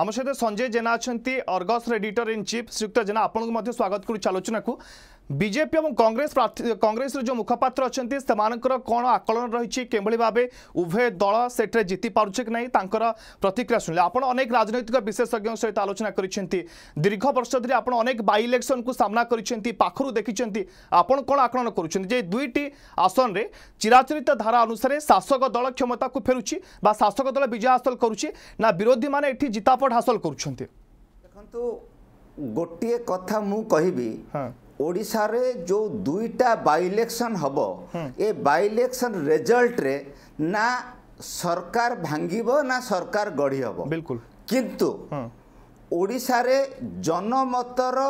আম সহ সঞ্জয় জেনা অনেক অর্গসর এডিটর ইন চিফ ଜେନା ଆପଣଙ୍କୁ ମଧ୍ୟ ସ୍ୱାଗତ করছি ଆଲୋଚନାକୁ বিজেপি এবং কংগ্রেস কংগ্রেসের যে মুখপাত্র অনেক সে কোণ আকলন রয়েছে কিভাবে ভাবে উভয় দল সেটে জিতি পারুছে কি না তাঁর প্রতিক্রিয়া শুনলে আপনার অনেক রাজনৈতিক বিশেষজ্ঞ সহ আলোচনা করেছেন দীর্ঘ বর্ষ ধরে আপনার অনেক বাই ইলেকশন কু সামনা করেছেন পাখর দেখিছেন আপনার কোণ আকলন করছেন যে দুইটি আসনরে চিরাচরিত ধারা অনুসারে শাসক দল ক্ষমতা ফেরুছি বা শাসক দল বিজয় হাসল করুছি না বিরোধী মানে এটি জিতাপট হাসল করছেন দেখুন গোটিয়ে কথা মু কহিবি ଓଡ଼ିଶାରେ ଯେଉଁ ଦୁଇଟା ବାଇ ଇଲେକ୍ସନ୍ ହେବ ଏ ବାଇ ଇଲେକ୍ସନ୍ ରେଜଲ୍ଟରେ ନା ସରକାର ଭାଙ୍ଗିବ ନା ସରକାର ଗଢ଼ି ହେବ ବିଲକୁଲ କିନ୍ତୁ ଓଡ଼ିଶାରେ ଜନମତର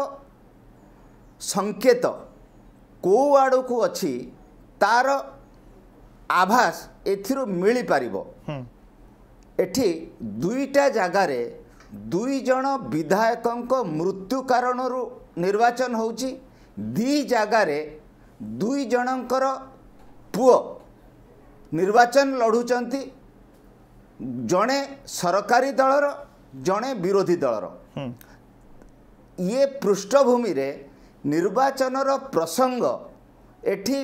ସଂକେତ କେଉଁ ଆଡ଼କୁ ଅଛି ତାର ଆଭାସ ଏଥିରୁ ମିଳିପାରିବ ଏଠି ଦୁଇଟା ଜାଗାରେ ଦୁଇ ଜଣ ବିଧାୟକଙ୍କ ମୃତ୍ୟୁ କାରଣରୁ ନିର୍ବାଚନ ହେଉଛି ଦୁଇ ଜାଗାରେ ଦୁଇ ଜଣଙ୍କର ପୁଅ ନିର୍ବାଚନ ଲଢ଼ୁଛନ୍ତି ଜଣେ ସରକାରୀ ଦଳର ଜଣେ ବିରୋଧୀ ଦଳର ଇଏ ପୃଷ୍ଠଭୂମିରେ ନିର୍ବାଚନର ପ୍ରସଙ୍ଗ ଏଠି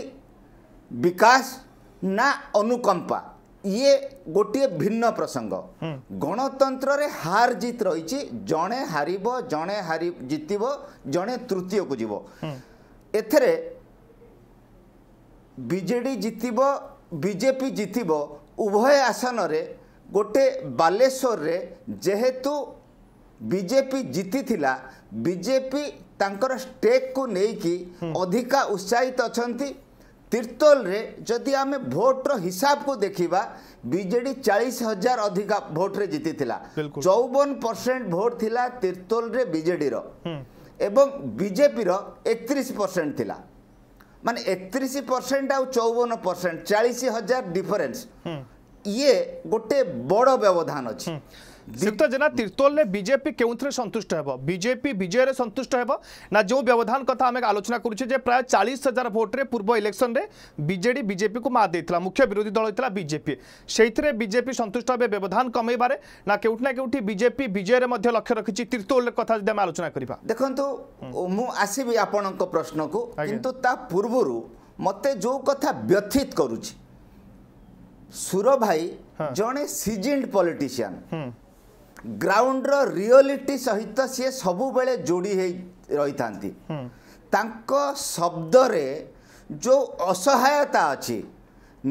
ବିକାଶ ନା ଅନୁକମ୍ପା ଇଏ ଗୋଟିଏ ଭିନ୍ନ ପ୍ରସଙ୍ଗ ଗଣତନ୍ତ୍ରରେ ହାର ଜିତ ରହିଛି ଜଣେ ହାରିବ ଜଣେ ହାରି ଜିତିବ ଜଣେ ତୃତୀୟକୁ ଯିବ ଏଥିରେ ବିଜେଡ଼ି ଜିତିବ ବିଜେପି ଜିତିବ ଉଭୟ ଆସନରେ ଗୋଟେ ବାଲେଶ୍ୱରରେ ଯେହେତୁ ବିଜେପି ଜିତିଥିଲା ବିଜେପି ତାଙ୍କର ଷ୍ଟେକ୍କୁ ନେଇକି ଅଧିକା ଉତ୍ସାହିତ ଅଛନ୍ତି ତିର୍ତ୍ତୋଲରେ ଯଦି ଆମେ ଭୋଟର ହିସାବକୁ ଦେଖିବା ବିଜେଡି ଚାଳିଶ ହଜାର ଅଧିକା ଭୋଟରେ ଜିତିଥିଲା ଚଉବନ ପରସେଣ୍ଟ ଭୋଟ ଥିଲା ତିର୍ତ୍ତୋଲରେ ବିଜେଡ଼ିର ଏବଂ ବିଜେପିର ଏକତିରିଶ ପରସେଣ୍ଟ ଥିଲା ମାନେ ଏକତିରିଶ ପରସେଣ୍ଟ ଆଉ ଚଉବନ ପରସେଣ୍ଟ ଚାଳିଶ ହଜାର ଡିଫରେନ୍ସ ଇଏ ଗୋଟେ ବଡ଼ ବ୍ୟବଧାନ ଅଛି ଶ୍ରୀଯୁକ୍ତ ଜେନା ତିର୍ତ୍ତୋଲରେ ବିଜେପି କେଉଁଥିରେ ସନ୍ତୁଷ୍ଟ ହେବ ବିଜେପି ବିଜୟରେ ସନ୍ତୁଷ୍ଟ ହେବ ନା ଯେଉଁ ବ୍ୟବଧାନ କଥା ଆମେ ଆଲୋଚନା କରୁଛେ ଯେ ପ୍ରାୟ ଚାଳିଶ ହଜାର ଭୋଟରେ ପୂର୍ବ ଇଲେକ୍ସନରେ ବିଜେଡି ବିଜେପିକୁ ମାତ ଦେଇଥିଲା ମୁଖ୍ୟ ବିରୋଧୀ ଦଳ ହୋଇଥିଲା ବିଜେପି ସେଇଥିରେ ବିଜେପି ସନ୍ତୁଷ୍ଟ ହେବେ ବ୍ୟବଧାନ କମେଇବାରେ ନା କେଉଁଠି ନା କେଉଁଠି ବିଜେପି ବିଜୟରେ ମଧ୍ୟ ଲକ୍ଷ୍ୟ ରଖିଛି ତିର୍ତ୍ତୋଲ କଥା ଯଦି ଆମେ ଆଲୋଚନା କରିବା ଦେଖନ୍ତୁ ମୁଁ ଆସିବି ଆପଣଙ୍କ ପ୍ରଶ୍ନକୁ କିନ୍ତୁ ତା ପୂର୍ବରୁ ମୋତେ ଯେଉଁ କଥା ବ୍ୟଥିତ କରୁଛି ସୁର ଭାଇ ଜଣେ ସିଜିଣ୍ଡ ପଲିଟିସିଆନ୍ ଗ୍ରାଉଣ୍ଡର ରିଅଲିଟି ସହିତ ସିଏ ସବୁବେଳେ ଯୋଡ଼ି ହେଇ ରହିଥାନ୍ତି ତାଙ୍କ ଶବ୍ଦରେ ଯେଉଁ ଅସହାୟତା ଅଛି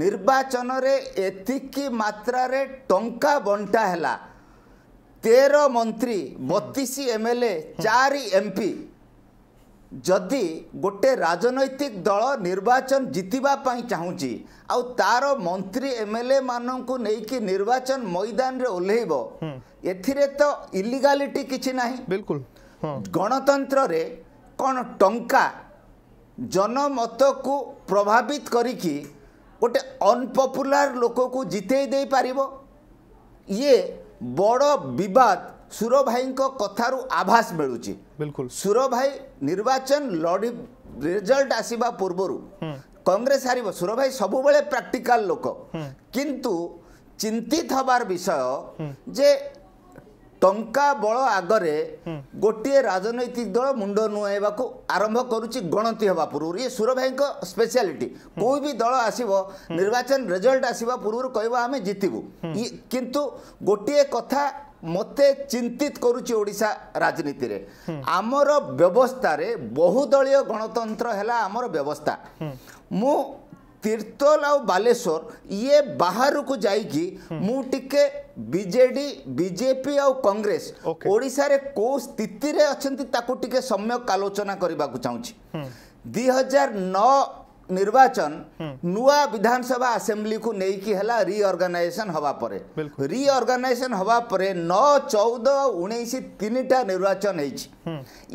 ନିର୍ବାଚନରେ ଏତିକି ମାତ୍ରାରେ ଟଙ୍କା ବଣ୍ଟା ହେଲା ତେର ମନ୍ତ୍ରୀ ବତିଶ ଏମ୍ ଏଲ୍ ଏ ଚାରି ଏମ୍ ପି ଯଦି ଗୋଟେ ରାଜନୈତିକ ଦଳ ନିର୍ବାଚନ ଜିତିବା ପାଇଁ ଚାହୁଁଛି ଆଉ ତାର ମନ୍ତ୍ରୀ ଏମଏଲଏ ମାନଙ୍କୁ ନେଇକି ନିର୍ବାଚନ ମଇଦାନରେ ଓହ୍ଲେଇବ ଏଥିରେ ତ ଇଲିଗାଲିଟି କିଛି ନାହିଁ ବିଲକୁଲ ଗଣତନ୍ତ୍ରରେ କ'ଣ ଟଙ୍କା ଜନମତକୁ ପ୍ରଭାବିତ କରିକି ଗୋଟେ ଅନପପୁଲାର ଲୋକକୁ ଜିତେଇ ଦେଇପାରିବ ଇଏ ବଡ଼ ବିବାଦ ସୁର ଭାଇଙ୍କ କଥାରୁ ଆଭାସ ମିଳୁଛି ବିଲକୁଲ ସୁର ଭାଇ ନିର୍ବାଚନ ଲଢି ରେଜଲ୍ଟ ଆସିବା ପୂର୍ବରୁ କଂଗ୍ରେସ ହାରିବ ସୁର ଭାଇ ସବୁବେଳେ ପ୍ରାକ୍ଟିକାଲ ଲୋକ କିନ୍ତୁ ଚିନ୍ତିତ ହବାର ବିଷୟ ଯେ ଟଙ୍କା ବଳ ଆଗରେ ଗୋଟିଏ ରାଜନୈତିକ ଦଳ ମୁଣ୍ଡ ନୁଆଇବାକୁ ଆରମ୍ଭ କରୁଛି ଗଣତି ହେବା ପୂର୍ବରୁ ଇଏ ସୁର ଭାଇଙ୍କ ସ୍ପେଶିଆଲିଟି କେଉଁ ବି ଦଳ ଆସିବ ନିର୍ବାଚନ ରେଜଲ୍ଟ ଆସିବା ପୂର୍ବରୁ କହିବ ଆମେ ଜିତିବୁ କିନ୍ତୁ ଗୋଟିଏ କଥା ମୋତେ ଚିନ୍ତିତ କରୁଛି ଓଡ଼ିଶା ରାଜନୀତିରେ ଆମର ବ୍ୟବସ୍ଥାରେ ବହୁଦଳୀୟ ଗଣତନ୍ତ୍ର ହେଲା ଆମର ବ୍ୟବସ୍ଥା ମୁଁ ତିର୍ତ୍ତୋଲ ଆଉ ବାଲେଶ୍ୱର ଇଏ ବାହାରକୁ ଯାଇକି ମୁଁ ଟିକେ ବିଜେଡ଼ି ବିଜେପି ଆଉ କଂଗ୍ରେସ ଓଡ଼ିଶାରେ କେଉଁ ସ୍ଥିତିରେ ଅଛନ୍ତି ତାକୁ ଟିକେ ସମ୍ୟକ ଆଲୋଚନା କରିବାକୁ ଚାହୁଁଛି ଦୁଇ ହଜାର ନଅ ନିର୍ବାଚନ ନୂଆ ବିଧାନସଭା ଆସେମ୍ବଲିକୁ ନେଇକି ହେଲା ରିଅର୍ଗାନାଇଜେସନ୍ ହେବା ପରେ ରିଅର୍ଗାନାଇଜେସନ୍ ହେବା ପରେ ନଅ ଚଉଦ ଉଣେଇଶ ତିନିଟା ନିର୍ବାଚନ ହେଇଛି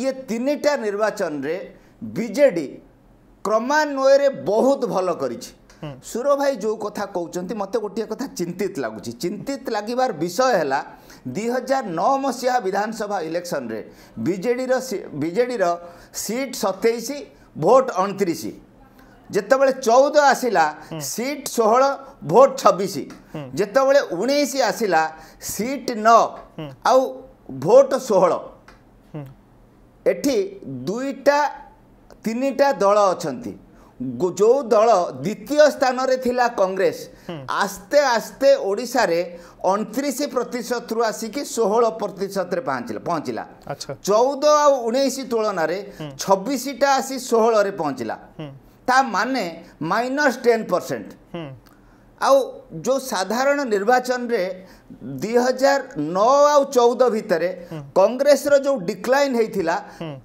ଇଏ ତିନିଟା ନିର୍ବାଚନରେ ବିଜେଡ଼ି କ୍ରମାନ୍ୱୟରେ ବହୁତ ଭଲ କରିଛି ସୁର ଭାଇ ଯେଉଁ କଥା କହୁଛନ୍ତି ମୋତେ ଗୋଟିଏ କଥା ଚିନ୍ତିତ ଲାଗୁଛି ଚିନ୍ତିତ ଲାଗିବାର ବିଷୟ ହେଲା ଦୁଇ ହଜାର ନଅ ମସିହା ବିଧାନସଭା ଇଲେକ୍ସନରେ ବିଜେଡ଼ିର ବିଜେଡ଼ିର ସିଟ୍ ସତେଇଶ ଭୋଟ ଅଣତିରିଶ ଯେତେବେଳେ ଚଉଦ ଆସିଲା ସିଟ୍ ଷୋହଳ ଭୋଟ୍ ଛବିଶ ଯେତେବେଳେ ଉଣେଇଶ ଆସିଲା ସିଟ୍ ନଅ ଆଉ ଭୋଟ୍ ଷୋହଳ ଏଠି ଦୁଇଟା ତିନିଟା ଦଳ ଅଛନ୍ତି ଯେଉଁ ଦଳ ଦ୍ୱିତୀୟ ସ୍ଥାନରେ ଥିଲା କଂଗ୍ରେସ ଆସ୍ତେ ଆସ୍ତେ ଓଡ଼ିଶାରେ ଅଣତିରିଶ ପ୍ରତିଶତରୁ ଆସିକି ଷୋହଳ ପ୍ରତିଶତରେ ପହଞ୍ଚିଲା ପହଞ୍ଚିଲା ଚଉଦ ଆଉ ଉଣେଇଶ ତୁଳନାରେ ଛବିଶଟା ଆସି ଷୋହଳରେ ପହଞ୍ଚିଲା ତା ମାନେ ମାଇନସ୍ ଟେନ୍ ପରସେଣ୍ଟ ଆଉ ଯେଉଁ ସାଧାରଣ ନିର୍ବାଚନରେ ଦୁଇ ହଜାର ନଅ ଆଉ ଚଉଦ ଭିତରେ କଂଗ୍ରେସର ଯେଉଁ ଡିକ୍ଲାଇନ୍ ହେଇଥିଲା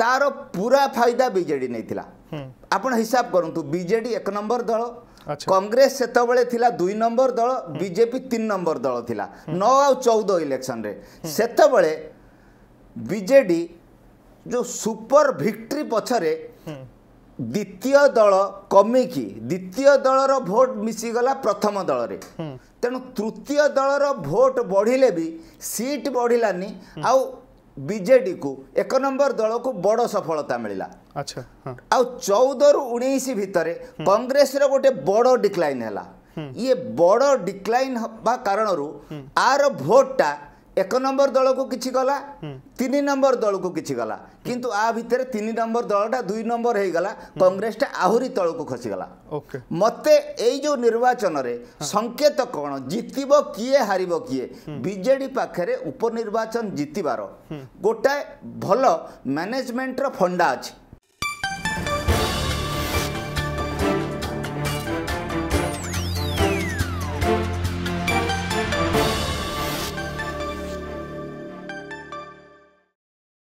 ତାର ପୁରା ଫାଇଦା ବିଜେଡ଼ି ନେଇଥିଲା ଆପଣ ହିସାବ କରନ୍ତୁ ବିଜେଡ଼ି ଏକ ନମ୍ବର ଦଳ କଂଗ୍ରେସ ସେତେବେଳେ ଥିଲା ଦୁଇ ନମ୍ବର ଦଳ ବିଜେପି ତିନି ନମ୍ବର ଦଳ ଥିଲା ନଅ ଆଉ ଚଉଦ ଇଲେକ୍ସନରେ ସେତେବେଳେ ବିଜେଡ଼ି ଯେଉଁ ସୁପର ଭିକ୍ଟ୍ରି ପଛରେ ଦ୍ୱିତୀୟ ଦଳ କମିକି ଦ୍ୱିତୀୟ ଦଳର ଭୋଟ ମିଶିଗଲା ପ୍ରଥମ ଦଳରେ ତେଣୁ ତୃତୀୟ ଦଳର ଭୋଟ ବଢ଼ିଲେ ବି ସିଟ୍ ବଢ଼ିଲାନି ଆଉ ବିଜେଡ଼ିକୁ ଏକ ନମ୍ବର ଦଳକୁ ବଡ଼ ସଫଳତା ମିଳିଲା ଆଉ ଚଉଦରୁ ଉଣେଇଶ ଭିତରେ କଂଗ୍ରେସର ଗୋଟେ ବଡ଼ ଡିକ୍ଲାଇନ୍ ହେଲା ଇଏ ବଡ଼ ଡିକ୍ଲାଇନ୍ ହେବା କାରଣରୁ ଆର ଭୋଟଟା এক নম্বর দলকু কিছু গলা তিন নম্বর দলকু কিছু গলা কিন্তু আ ভিতরে তিন নম্বর দলটা দুই নম্বর হয়ে গলা কংগ্রেসটা আহুরি তলকু খসিগলা মতে এই যে নির্বাচনরে সংকেত কোণ জিতব কিয়ে হারিব কিয়ে বিজেডি পাখে উপনির্বাচন জিতবার গোটায়ে ভাল ম্যানেজমেন্টর ফন্ডা আছে